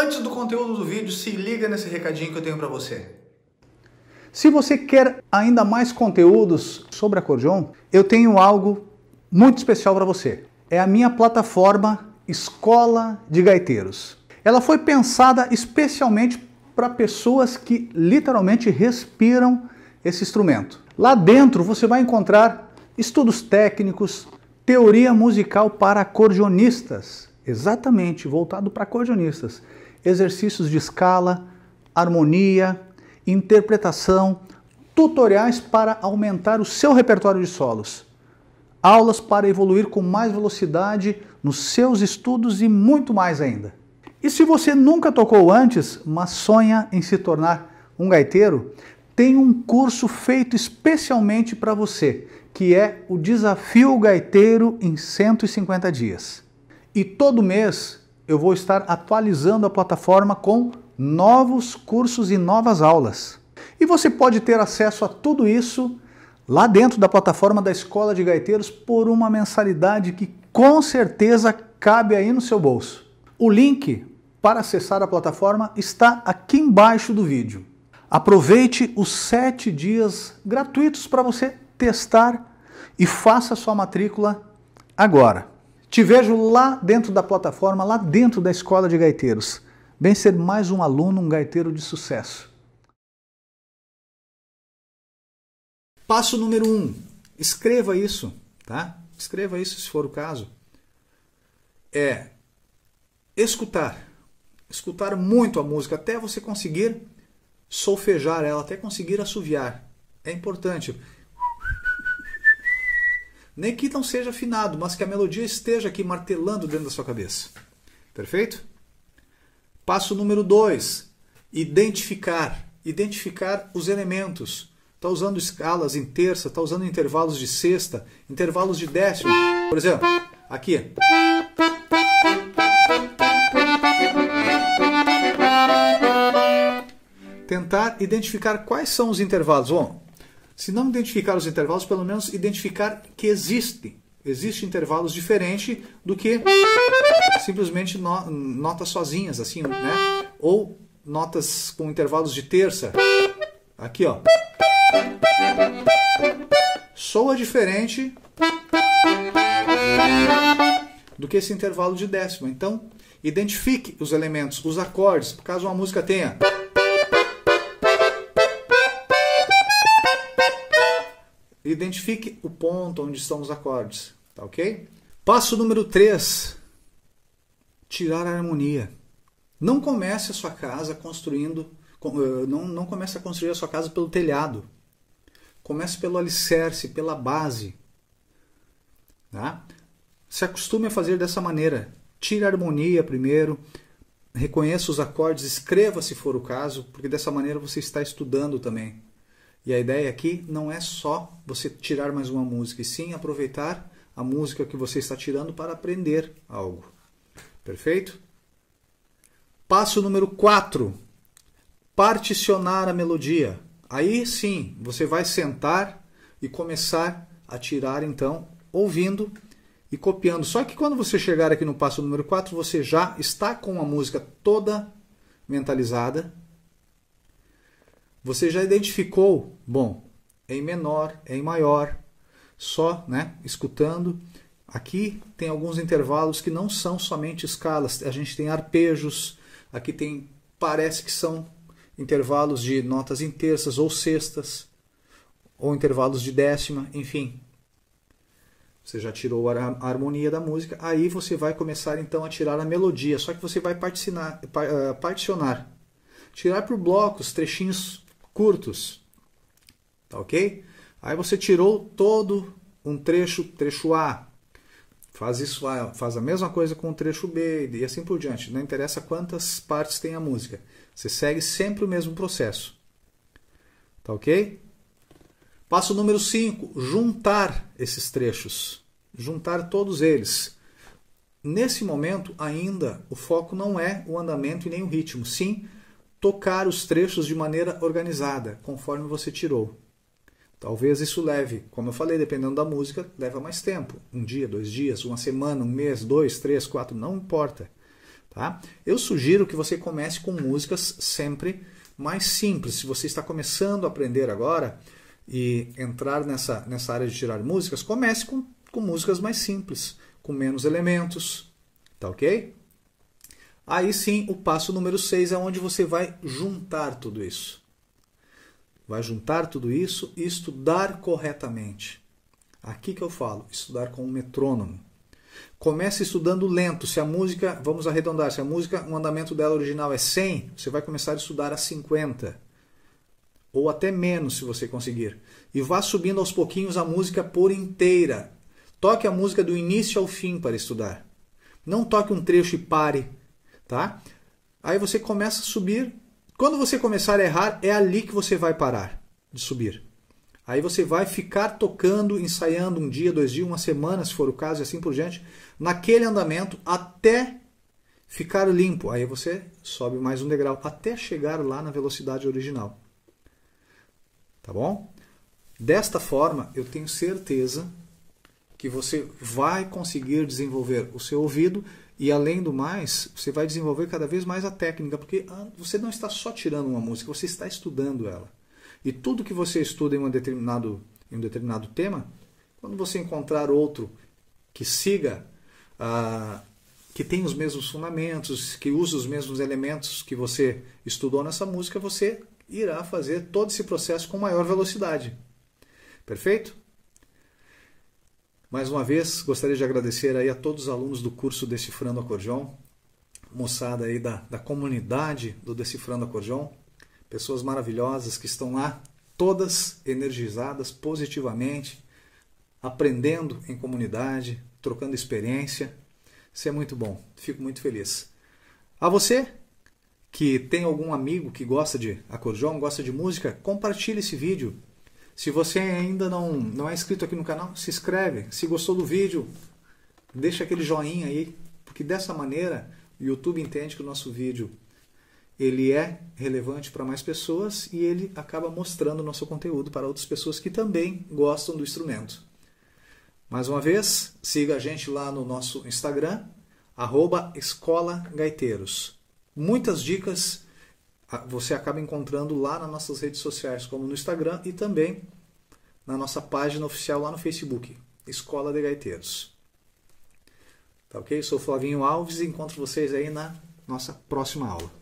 Antes do conteúdo do vídeo, se liga nesse recadinho que eu tenho para você. Se você quer ainda mais conteúdos sobre acordeon, eu tenho algo muito especial para você. É a minha plataforma Escola de Gaiteiros. Ela foi pensada especialmente para pessoas que literalmente respiram esse instrumento. Lá dentro você vai encontrar estudos técnicos, teoria musical para acordeonistas, exatamente voltado para acordeonistas exercícios de escala, harmonia, interpretação, tutoriais para aumentar o seu repertório de solos, aulas para evoluir com mais velocidade nos seus estudos e muito mais ainda. E se você nunca tocou antes, mas sonha em se tornar um gaiteiro, tem um curso feito especialmente para você, que é o Desafio Gaiteiro em 150 Dias. E todo mês eu vou estar atualizando a plataforma com novos cursos e novas aulas. E você pode ter acesso a tudo isso lá dentro da plataforma da Escola de Gaiteiros por uma mensalidade que com certeza cabe aí no seu bolso. O link para acessar a plataforma está aqui embaixo do vídeo. Aproveite os sete dias gratuitos para você testar e faça sua matrícula agora. Te vejo lá dentro da plataforma, lá dentro da escola de gaiteiros. Vem ser mais um aluno, um gaiteiro de sucesso. Passo número um, escreva isso, tá? Escreva isso se for o caso. É escutar. Escutar muito a música até você conseguir solfejar ela, até conseguir assoviar. É importante nem que não seja afinado, mas que a melodia esteja aqui martelando dentro da sua cabeça. Perfeito? Passo número 2: identificar. Identificar os elementos. Está usando escalas em terça, está usando intervalos de sexta, intervalos de décima. Por exemplo, aqui. Tentar identificar quais são os intervalos. Bom, se não identificar os intervalos, pelo menos identificar que existem. Existem intervalos diferentes do que simplesmente no, notas sozinhas, assim, né? Ou notas com intervalos de terça. Aqui, ó. Soa diferente do que esse intervalo de décima. Então, identifique os elementos, os acordes, caso uma música tenha identifique o ponto onde estão os acordes, tá ok? Passo número 3: tirar a harmonia. Não comece a sua casa construindo, eh, não, não comece a construir a sua casa pelo telhado. Comece pelo alicerce, pela base. Tá? Se acostume a fazer dessa maneira. Tire a harmonia primeiro, reconheça os acordes, escreva se for o caso, porque dessa maneira você está estudando também. E a ideia aqui não é só você tirar mais uma música, e sim aproveitar a música que você está tirando para aprender algo. Perfeito? Passo número 4. Particionar a melodia. Aí sim, você vai sentar e começar a tirar então, ouvindo e copiando. Só que quando você chegar aqui no passo número 4, você já está com a música toda mentalizada você já identificou? Bom, em menor, em maior, só né, escutando. Aqui tem alguns intervalos que não são somente escalas, a gente tem arpejos, aqui tem parece que são intervalos de notas em terças ou sextas, ou intervalos de décima, enfim. Você já tirou a harmonia da música, aí você vai começar então a tirar a melodia, só que você vai particionar eh, tirar por blocos, trechinhos curtos. Tá ok? Aí você tirou todo um trecho, trecho A. Faz isso, ah, faz a mesma coisa com o trecho B e assim por diante. Não interessa quantas partes tem a música. Você segue sempre o mesmo processo. Tá ok? Passo número 5, juntar esses trechos. Juntar todos eles. Nesse momento, ainda, o foco não é o andamento e nem o ritmo, sim tocar os trechos de maneira organizada, conforme você tirou. Talvez isso leve, como eu falei, dependendo da música, leva mais tempo. Um dia, dois dias, uma semana, um mês, dois, três, quatro, não importa. Tá? Eu sugiro que você comece com músicas sempre mais simples. Se você está começando a aprender agora e entrar nessa, nessa área de tirar músicas, comece com, com músicas mais simples, com menos elementos. Tá ok? Aí sim, o passo número 6 é onde você vai juntar tudo isso. Vai juntar tudo isso e estudar corretamente. Aqui que eu falo, estudar com o um metrônomo. Comece estudando lento. Se a música, vamos arredondar, se a música, o andamento dela original é 100, você vai começar a estudar a 50. Ou até menos, se você conseguir. E vá subindo aos pouquinhos a música por inteira. Toque a música do início ao fim para estudar. Não toque um trecho e pare tá? Aí você começa a subir. Quando você começar a errar, é ali que você vai parar de subir. Aí você vai ficar tocando, ensaiando um dia, dois dias, uma semana, se for o caso, e assim por diante, naquele andamento até ficar limpo. Aí você sobe mais um degrau até chegar lá na velocidade original. Tá bom? Desta forma, eu tenho certeza que você vai conseguir desenvolver o seu ouvido e além do mais, você vai desenvolver cada vez mais a técnica, porque ah, você não está só tirando uma música, você está estudando ela. E tudo que você estuda em, um determinado, em um determinado tema, quando você encontrar outro que siga, ah, que tem os mesmos fundamentos, que usa os mesmos elementos que você estudou nessa música, você irá fazer todo esse processo com maior velocidade. Perfeito? Mais uma vez, gostaria de agradecer aí a todos os alunos do curso Decifrando Acordeon, moçada aí da, da comunidade do Decifrando Acordeon, pessoas maravilhosas que estão lá, todas energizadas positivamente, aprendendo em comunidade, trocando experiência. Isso é muito bom, fico muito feliz. A você que tem algum amigo que gosta de acordeon, gosta de música, compartilhe esse vídeo se você ainda não, não é inscrito aqui no canal, se inscreve. Se gostou do vídeo, deixa aquele joinha aí, porque dessa maneira o YouTube entende que o nosso vídeo ele é relevante para mais pessoas e ele acaba mostrando o nosso conteúdo para outras pessoas que também gostam do instrumento. Mais uma vez, siga a gente lá no nosso Instagram, arroba Escola Gaiteiros. Muitas dicas você acaba encontrando lá nas nossas redes sociais, como no Instagram e também na nossa página oficial lá no Facebook, Escola de Gaiteiros. Tá ok? Sou Flavinho Alves e encontro vocês aí na nossa próxima aula.